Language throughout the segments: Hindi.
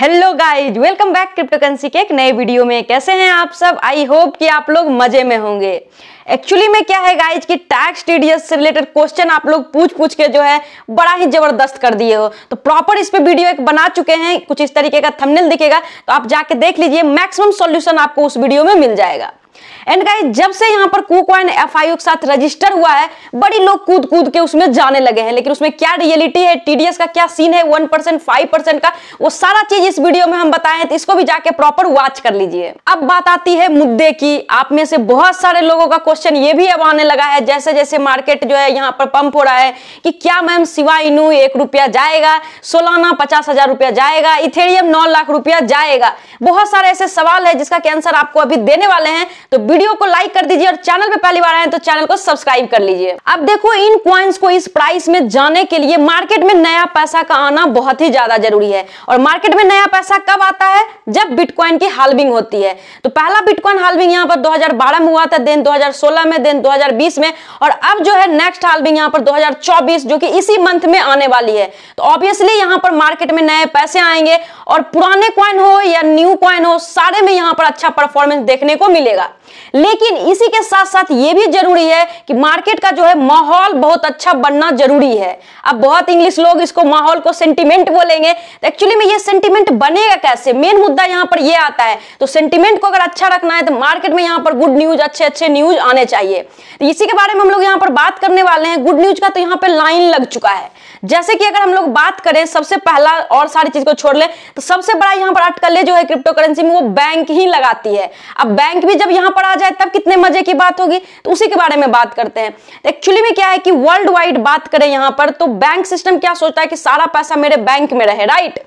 hello guys welcome back cryptocurrency के एक नए वीडियो में कैसे हैं आप सब आई होप कि आप लोग मजे में होंगे एक्चुअली में क्या है गाइज कि टैक्स टीडीएस से रिलेटेड क्वेश्चन आप लोग पूछ पूछ के जो है बड़ा ही जबरदस्त कर दिए हो तो प्रॉपर इस पे वीडियो एक बना चुके हैं कुछ इस तरीके का थंबनेल दिखेगा तो आप जाके देख लीजिए मैक्सिमम सॉल्यूशन आपको उस वीडियो में मिल जाएगा एंड गाइस जब से यहां पर कुकॉइन एफआईओ के साथ रजिस्टर हुआ है बड़ी लोग कूद कूद के उसमें जाने लगे हैं लेकिन उसमें क्या रियलिटी है टीडीएस का क्या सीन है वन परसेंट फाइव परसेंट का वो सारा चीज इस वीडियो में हम बताए हैं तो इसको भी जाके प्रॉपर वॉच कर लीजिए अब बात आती है मुद्दे की आप में से बहुत सारे लोगों का क्वेश्चन ये भी अब आने लगा है जैसे जैसे मार्केट जो है यहाँ पर पंप हो रहा है कि क्या मैम सिवा इनू एक रुपया जाएगा सोलाना पचास हजार रुपया जाएगा इथेरियम नौ लाख रुपया जाएगा बहुत सारे ऐसे सवाल है जिसका कैंसर आपको अभी देने वाले हैं तो वीडियो को लाइक कर दीजिए और चैनल पे पहली बार आए तो चैनल को सब्सक्राइब कर लीजिए अब देखो इन क्वाइंस को इस प्राइस में जाने के लिए मार्केट में नया पैसा का आना बहुत ही ज्यादा जरूरी है और मार्केट में नया पैसा कब आता है जब बिटकॉइन की हाल्विंग होती है तो पहला बिटकॉइन हाल्विंग यहाँ पर दो में हुआ था देन दो में देन दो में और अब जो है नेक्स्ट हाल्विंग यहाँ पर दो जो कि इसी मंथ में आने वाली है तो ऑब्वियसली यहाँ पर मार्केट में नए पैसे आएंगे और पुराने क्वाइन हो या न्यू क्वाइन हो सारे में यहाँ पर अच्छा परफॉर्मेंस देखने को मिलेगा लेकिन इसी के साथ साथ ये भी जरूरी है कि मार्केट का जो है माहौल बहुत अच्छा बनना जरूरी है अब बहुत इंग्लिश लोग इसको माहौल को सेंटिमेंट बोलेंगे तो एक्चुअली में ये सेंटिमेंट बनेगा कैसे मेन मुद्दा यहाँ पर ये आता है तो सेंटिमेंट को अगर अच्छा रखना है तो मार्केट में यहाँ पर गुड न्यूज अच्छे अच्छे न्यूज आने चाहिए तो इसी के बारे में हम लोग यहाँ पर बात करने वाले हैं गुड न्यूज का तो यहाँ पर लाइन लग चुका है जैसे कि अगर हम लोग बात करें सबसे पहला और सारी चीज को छोड़ लें तो सबसे बड़ा यहाँ पर अटकले जो है क्रिप्टो करेंसी में वो बैंक ही लगाती है अब बैंक भी जब यहाँ पर आ जाए तब कितने मजे की बात होगी तो उसी के बारे में बात करते हैं एक्चुअली में क्या है कि वर्ल्ड वाइड बात करें यहां पर तो बैंक सिस्टम क्या सोचता है कि सारा पैसा मेरे बैंक में रहे राइट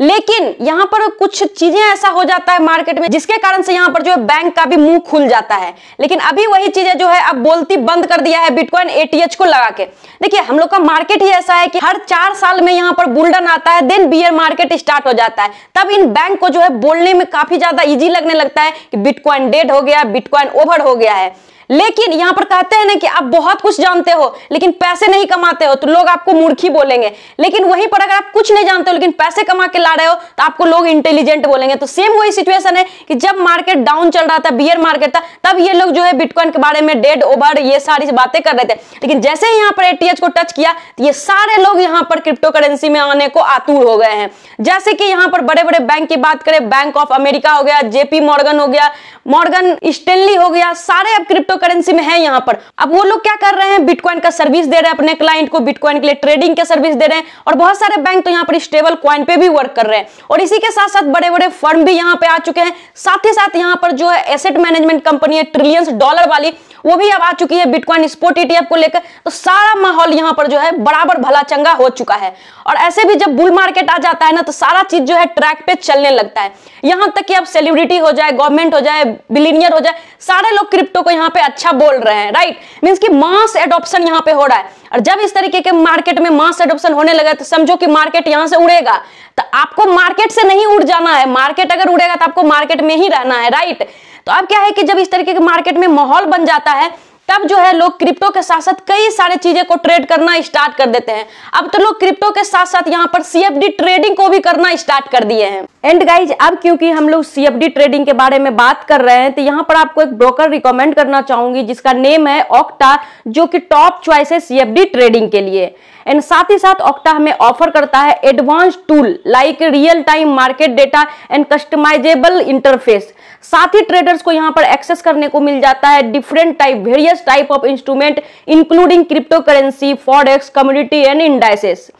लेकिन यहां पर कुछ चीजें ऐसा हो जाता है मार्केट में जिसके कारण से यहां पर जो है बैंक का भी मुंह खुल जाता है लेकिन अभी वही चीजें जो है अब बोलती बंद कर दिया है बिटकॉइन एटीएच को लगा के देखिए हम लोग का मार्केट ही ऐसा है कि हर चार साल में यहां पर बुलडन आता है देन बियर मार्केट स्टार्ट हो जाता है तब इन बैंक को जो है बोलने में काफी ज्यादा इजी लगने लगता है कि बिटकॉइन डेड हो गया बिटकॉइन ओवर हो गया है लेकिन यहां पर कहते हैं ना कि आप बहुत कुछ जानते हो लेकिन पैसे नहीं कमाते हो तो लोग आपको मूर्खी बोलेंगे लेकिन वहीं पर अगर आप कुछ नहीं जानते हो लेकिन पैसे कमा के ला रहे हो तो आपको लोग इंटेलिजेंट बोलेंगे तो सेम वही सिचुएशन है कि जब मार्केट डाउन चल रहा था बियर मार्केट था तब ये लोग जो है बिटकॉइन के बारे में डेड ओवर ये सारी बातें कर रहे थे लेकिन जैसे ही यहाँ पर एटीएच को टच किया तो ये सारे लोग यहाँ पर क्रिप्टो करेंसी में आने को आतुर हो गए हैं जैसे कि यहाँ पर बड़े बड़े बैंक की बात करें बैंक ऑफ अमेरिका हो गया जेपी मॉर्गन हो गया मॉर्गन स्टेनली हो गया सारे अब क्रिप्टो करेंसी में है यहाँ पर अब वो लोग क्या कर रहे हैं बिटकॉइन का सर्विस दे रहे हैं अपने क्लाइंट को बिटकॉइन के लिए ट्रेडिंग के सर्विस दे रहे हैं और बहुत सारे बैंक तो यहाँ पर स्टेबल क्वाइन पे भी वर्क कर रहे हैं और इसी के साथ साथ बड़े बड़े फर्म भी यहाँ पे आ चुके हैं साथ ही साथ यहाँ पर जो है एसेट मैनेजमेंट कंपनी है ट्रिलियंस डॉलर वाली वो भी अब आ चुकी है बिटकॉइन स्पोर्ट ईटीएफ को लेकर तो सारा माहौल यहाँ पर जो है बराबर भला चंगा हो चुका है और ऐसे भी जब बुल मार्केट आ जाता है ना तो सारा चीज जो है ट्रैक पे चलने लगता है यहाँ तक कि अब सेलिब्रिटी हो जाए गवर्नमेंट हो जाए बिलीनियर हो जाए सारे लोग क्रिप्टो को यहाँ पे अच्छा बोल रहे हैं राइट मीन्स की मास एडोप्शन यहाँ पे हो रहा है और जब इस तरीके के मार्केट में मास एडोप्शन होने लगा तो समझो कि मार्केट यहाँ से उड़ेगा तो आपको मार्केट से नहीं उड़ जाना है मार्केट अगर उड़ेगा तो आपको मार्केट में ही रहना है राइट तो अब क्या है कि जब इस तरीके के मार्केट में माहौल बन जाता है तब जो है लोग क्रिप्टो के साथ साथ कई सारे चीजें को ट्रेड करना स्टार्ट कर देते हैं अब तो लोग क्रिप्टो के साथ साथ यहाँ पर सीएफडी ट्रेडिंग को भी करना स्टार्ट कर दिए हैं एंड गाइज अब क्योंकि हम लोग सीएफडी ट्रेडिंग के बारे में बात कर रहे हैं तो यहाँ पर आपको एक ब्रोकर रिकमेंड करना चाहूंगी जिसका नेम है ऑक्टा जो की टॉप चॉइस है सीएफडी ट्रेडिंग के लिए एंड साथ ही साथ ऑक्टा हमें ऑफर करता है advance tool like real time market data and customisable interface साथ ही ट्रेडर्स को यहाँ पर एक्सेस करने को मिल जाता है different type various type of instrument including crypto currency forex community and indices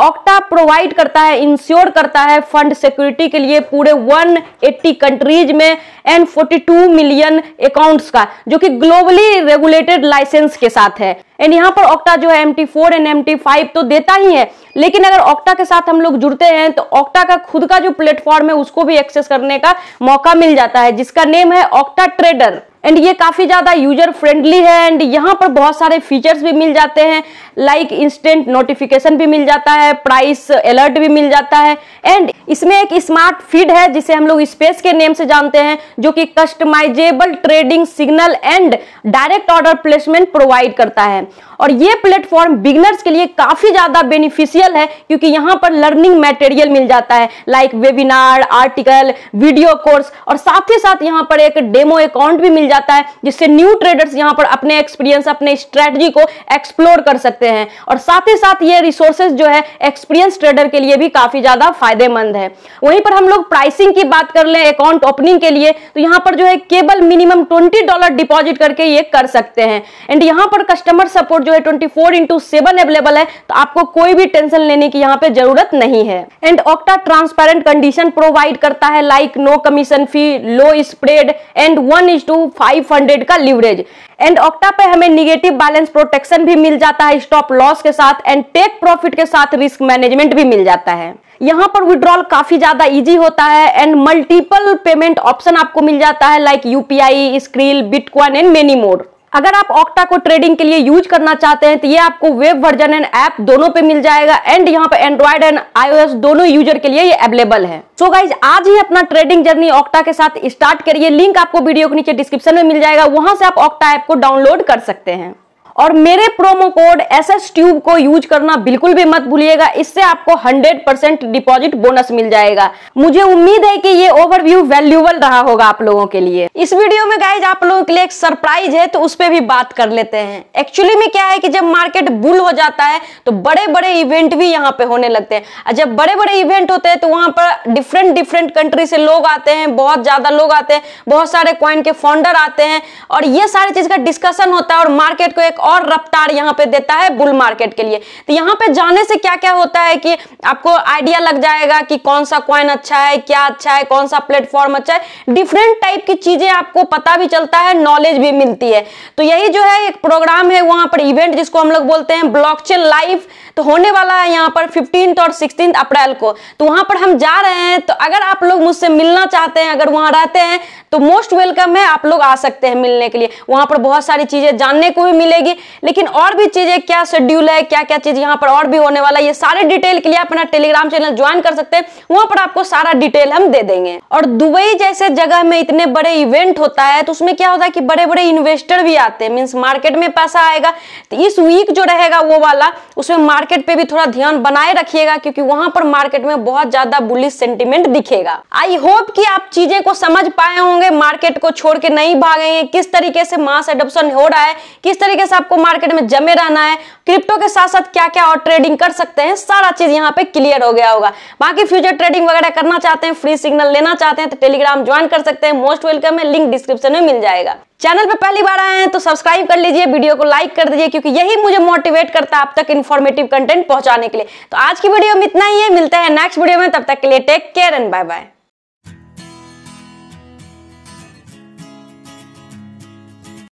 Octa provide करता है इंश्योर करता है फंड सिक्योरिटी के लिए पूरे 180 कंट्रीज में एंड 42 मिलियन अकाउंट्स का जो कि ग्लोबली रेगुलेटेड लाइसेंस के साथ है एंड यहाँ पर ऑक्टा जो है M T four and M T five तो देता ही है लेकिन अगर ऑक्टा के साथ हम लोग जुड़ते हैं तो ऑक्टा का खुद का जो प्लेटफॉर्म है उसको भी एक्सेस करने का मौका मिल जाता है जिसका नेम है ऑक्टा ट्रेडर एंड ये काफ़ी ज़्यादा यूजर फ्रेंडली है एंड यहाँ पर बहुत सारे फीचर्स भी मिल जाते हैं लाइक इंस्टेंट नोटिफिकेशन भी मिल जाता है प्राइस अलर्ट भी मिल जाता है एंड इसमें एक स्मार्ट फीड है जिसे हम लोग स्पेस के नेम से जानते हैं जो कि customizable trading signal and direct order placement provide करता है और ये प्लेटफॉर्म बिगनर्स के लिए काफ़ी ज़्यादा बेनिफिशियल है क्योंकि यहां पर लर्निंग मटेरियल मिल जाता है like webinar article video course और साथ ही साथ यहां पर एक डेमो अकाउंट भी मिल जाता है जिससे न्यू ट्रेडर्स यहां पर अपने एक्सपीरियंस अपने स्ट्रेटजी को एक्सप्लोर कर सकते हैं और साथ ही साथ ये रिसोर्सेज जो है एक्सपीरियंस ट्रेडर के लिए भी काफ़ी ज़्यादा फायदेमंद है वहीं पर हम लोग प्राइसिंग की बात कर ले अकाउंट ओपनिंग के लिए तो यहां पर जो है केवल मिनिमम ट्वेंटी डॉलर डिपॉजिट करके ये कर सकते हैं एंड यहां पर कस्टमर सपोर्ट जो है twenty four into seven available है तो आपको कोई भी टेंशन लेने की यहाँ पे जरूरत नहीं है and Octa transparent condition provide करता है like no commission fee low spread and one is to five hundred का लिवरेज एंड ऑक्टा पे हमें निगेटिव बैलेंस प्रोटेक्शन भी मिल जाता है स्टॉप लॉस के साथ एंड टेक प्रॉफिट के साथ रिस्क मैनेजमेंट भी मिल जाता है यहाँ पर विड्रॉल काफी ज्यादा इजी होता है एंड मल्टीपल पेमेंट ऑप्शन आपको मिल जाता है like UPI Skrill bitcoin and many mode अगर आप ऑक्टा को ट्रेडिंग के लिए यूज करना चाहते हैं तो ये आपको वेब वर्जन एंड ऐप दोनों पे मिल जाएगा एंड यहाँ पे एंड्रॉइड एंड आईओएस दोनों यूजर के लिए ये अवेलेबल है सो so गाइज आज ही अपना ट्रेडिंग जर्नी ऑक्टा के साथ स्टार्ट करिए लिंक आपको वीडियो के नीचे डिस्क्रिप्शन में मिल जाएगा वहां से आप ऑक्टा ऐप को डाउनलोड कर सकते हैं और मेरे promo code S S tube को यूज करना बिल्कुल भी मत भूलिएगा इससे आपको 100% डिपॉजिट बोनस मिल जाएगा मुझे उम्मीद है कि ये ओवरव्यू वैल्यूबल रहा होगा आप लोगों के लिए इस वीडियो में गाइज आप लोगों के लिए एक सरप्राइज है तो उस पर भी बात कर लेते हैं एक्चुअली में क्या है कि जब मार्केट बुल हो जाता है तो बड़े बड़े इवेंट भी यहाँ पे होने लगते हैं जब बड़े बड़े इवेंट होते हैं तो वहां पर डिफरेंट डिफरेंट कंट्री से लोग आते हैं बहुत ज्यादा लोग आते हैं बहुत सारे क्वाइन के फाउंडर आते हैं और ये सारी चीज का डिस्कशन होता है और मार्केट को एक और रफ्तार यहाँ पे देता है बुल मार्केट के लिए तो यहाँ पे जाने से क्या क्या होता है कि आपको आइडिया लग जाएगा कि कौन सा क्वाइन अच्छा है क्या अच्छा है कौन सा प्लेटफॉर्म अच्छा है डिफरेंट टाइप की चीजें आपको पता भी चलता है नॉलेज भी मिलती है तो यही जो है एक प्रोग्राम है वहां पर इवेंट जिसको हम लोग बोलते हैं ब्लॉक लाइव तो होने वाला है यहाँ पर फिफ्टीन और सिक्सटीन अप्रैल को तो वहां पर हम जा रहे हैं तो अगर आप लोग मुझसे मिलना चाहते हैं अगर वहां रहते हैं तो मोस्ट वेलकम है आप लोग आ सकते हैं मिलने के लिए वहां पर बहुत सारी चीज़ें जानने को भी मिलेगी लेकिन और भी चीज़ें क्या शेड्यूल है क्या क्या चीज़ यहाँ पर और भी होने वाला है ये सारे डिटेल के लिए अपना टेलीग्राम चैनल ज्वाइन कर सकते हैं वहां पर आपको सारा डिटेल हम दे देंगे और दुबई जैसे जगह में इतने बड़े इवेंट होता है तो उसमें क्या होता है कि बड़े बड़े इन्वेस्टर भी आते हैं मीन्स मार्केट में पैसा आएगा तो इस वीक जो रहेगा वो वाला उसमें मार्केट पे भी थोड़ा ध्यान बनाए रखिएगा क्योंकि वहां पर मार्केट में बहुत ज्यादा बुलिस सेंटिमेंट दिखेगा आई होप कि आप चीजें को समझ पाए होंगे मार्केट को छोड़ के नहीं भागे हैं किस तरीके से मास एडोप्शन हो रहा है किस तरीके से आपको मार्केट में जमे रहना है क्रिप्टो के साथ साथ क्या क्या और ट्रेडिंग कर सकते हैं सारा चीज यहाँ पे क्लियर हो गया होगा बाकी फ्यूचर ट्रेडिंग वगैरह करना चाहते हैं फ्री सिग्नल लेना चाहते हैं तो टेलीग्राम ज्वाइन कर सकते हैं मोस्ट वेलकम है लिंक डिस्क्रिप्शन में मिल जाएगा चैनल पर पहली बार आए हैं तो सब्सक्राइब कर लीजिए वीडियो को लाइक कर दीजिए क्योंकि यही मुझे मोटिवेट करता है आप तक इन्फॉर्मेटिव कंटेंट पहुंचाने के लिए तो आज की वीडियो में इतना ही है मिलता है नेक्स्ट वीडियो में तब तक के लिए take care and bye bye